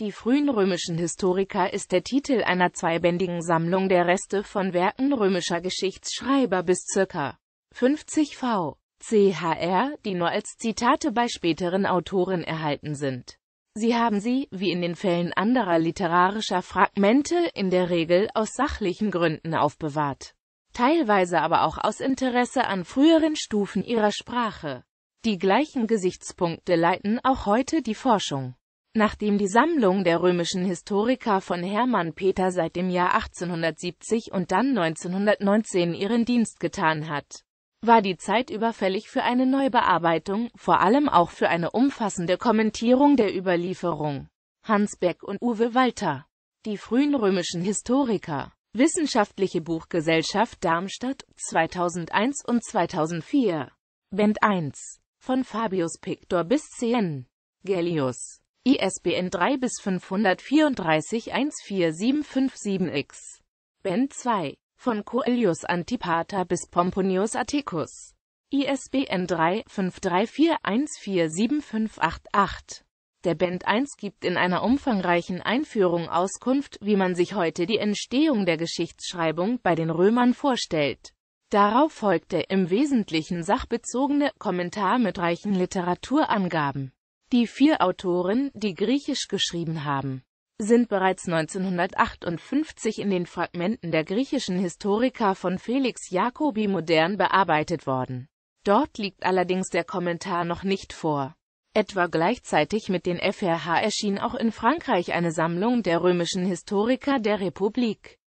Die frühen römischen Historiker ist der Titel einer zweibändigen Sammlung der Reste von Werken römischer Geschichtsschreiber bis ca. 50 v. chr., die nur als Zitate bei späteren Autoren erhalten sind. Sie haben sie, wie in den Fällen anderer literarischer Fragmente, in der Regel aus sachlichen Gründen aufbewahrt, teilweise aber auch aus Interesse an früheren Stufen ihrer Sprache. Die gleichen Gesichtspunkte leiten auch heute die Forschung. Nachdem die Sammlung der römischen Historiker von Hermann Peter seit dem Jahr 1870 und dann 1919 ihren Dienst getan hat, war die Zeit überfällig für eine Neubearbeitung, vor allem auch für eine umfassende Kommentierung der Überlieferung. Hans Beck und Uwe Walter, die frühen römischen Historiker, Wissenschaftliche Buchgesellschaft Darmstadt 2001 und 2004, Band 1, von Fabius Pictor bis CN, Gellius. ISBN 3 bis 534 14757 X. Ben 2. Von Coelius Antipater bis Pomponius Atticus. ISBN 3 5341475588. Der Band 1 gibt in einer umfangreichen Einführung Auskunft, wie man sich heute die Entstehung der Geschichtsschreibung bei den Römern vorstellt. Darauf folgt der im Wesentlichen sachbezogene Kommentar mit reichen Literaturangaben. Die vier Autoren, die Griechisch geschrieben haben, sind bereits 1958 in den Fragmenten der griechischen Historiker von Felix Jacobi modern bearbeitet worden. Dort liegt allerdings der Kommentar noch nicht vor. Etwa gleichzeitig mit den FRH erschien auch in Frankreich eine Sammlung der römischen Historiker der Republik.